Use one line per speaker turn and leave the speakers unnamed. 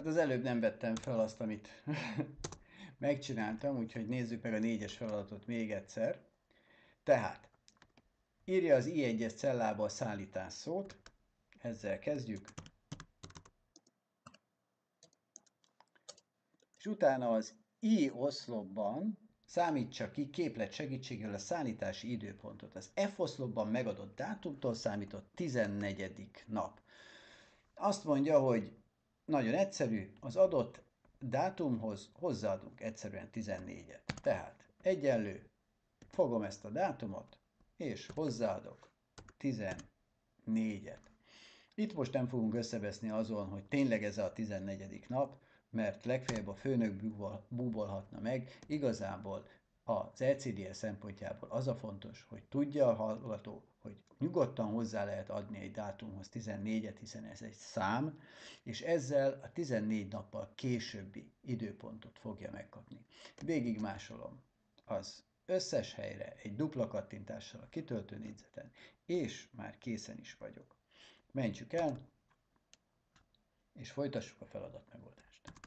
Hát az előbb nem vettem fel azt, amit megcsináltam, úgyhogy nézzük meg a négyes feladatot még egyszer. Tehát, írja az I1-es cellába a szállítás szót, ezzel kezdjük. És utána az I oszlopban számítsa ki képlet segítségével a szállítási időpontot. Az F oszlopban megadott dátumtól számított 14. nap. Azt mondja, hogy nagyon egyszerű, az adott dátumhoz hozzáadunk egyszerűen 14-et. Tehát egyenlő, fogom ezt a dátumot, és hozzáadok 14-et. Itt most nem fogunk összeveszni azon, hogy tényleg ez a 14. nap, mert legfeljebb a főnök búbolhatna meg, igazából az LCDS e e szempontjából az a fontos, hogy tudja a hallgató, nyugodtan hozzá lehet adni egy dátumhoz 14-et, hiszen ez egy szám, és ezzel a 14 nappal későbbi időpontot fogja megkapni. Végig másolom az összes helyre egy dupla kattintással a kitöltő négyzeten, és már készen is vagyok. Mentsük el, és folytassuk a feladat megoldást.